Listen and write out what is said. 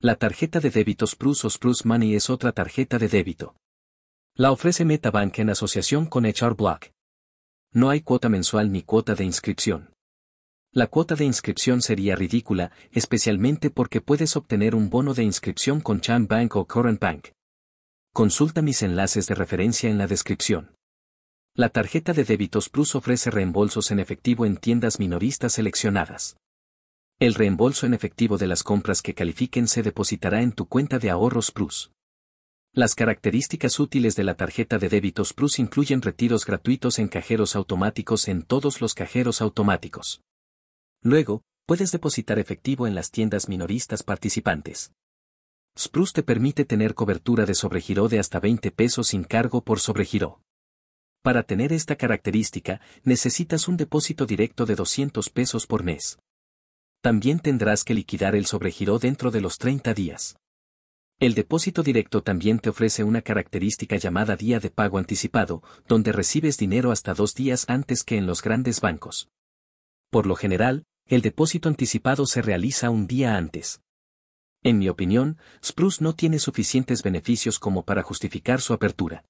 La tarjeta de débitos Plus o Spruce Money es otra tarjeta de débito. La ofrece MetaBank en asociación con HR Block. No hay cuota mensual ni cuota de inscripción. La cuota de inscripción sería ridícula, especialmente porque puedes obtener un bono de inscripción con Chan Bank o Current Bank. Consulta mis enlaces de referencia en la descripción. La tarjeta de débitos Plus ofrece reembolsos en efectivo en tiendas minoristas seleccionadas. El reembolso en efectivo de las compras que califiquen se depositará en tu cuenta de ahorros Plus. Las características útiles de la tarjeta de débito Plus incluyen retiros gratuitos en cajeros automáticos en todos los cajeros automáticos. Luego, puedes depositar efectivo en las tiendas minoristas participantes. Spruce te permite tener cobertura de sobregiro de hasta 20 pesos sin cargo por sobregiro. Para tener esta característica, necesitas un depósito directo de 200 pesos por mes también tendrás que liquidar el sobregiro dentro de los 30 días. El depósito directo también te ofrece una característica llamada día de pago anticipado, donde recibes dinero hasta dos días antes que en los grandes bancos. Por lo general, el depósito anticipado se realiza un día antes. En mi opinión, Spruce no tiene suficientes beneficios como para justificar su apertura.